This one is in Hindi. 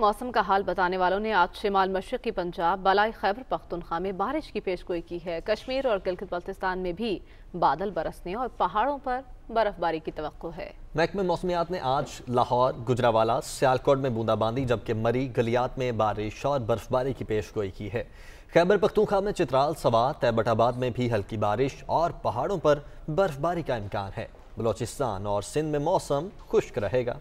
मौसम का हाल बताने वालों ने आज शिमाल मशरकी पंजाब बलाई खैबर पख्तनखा में बारिश की पेशगोई की है कश्मीर और गिलगित बल्तिस्तान में भी बादल बरसने और पहाड़ों पर बर्फबारी की तो है महकमे मौसमियात ने आज लाहौर गुजरावाला सियालकोट में बूंदाबांदी जबकि मरी गलियात में बारिश और बर्फबारी की पेश गोई की है खैबर पख्तूखा में चित्राल सवा तैबटाबाद में भी हल्की बारिश और पहाड़ों पर बर्फबारी का इम्कान है बलोचिस्तान और सिंध में मौसम खुश्क रहेगा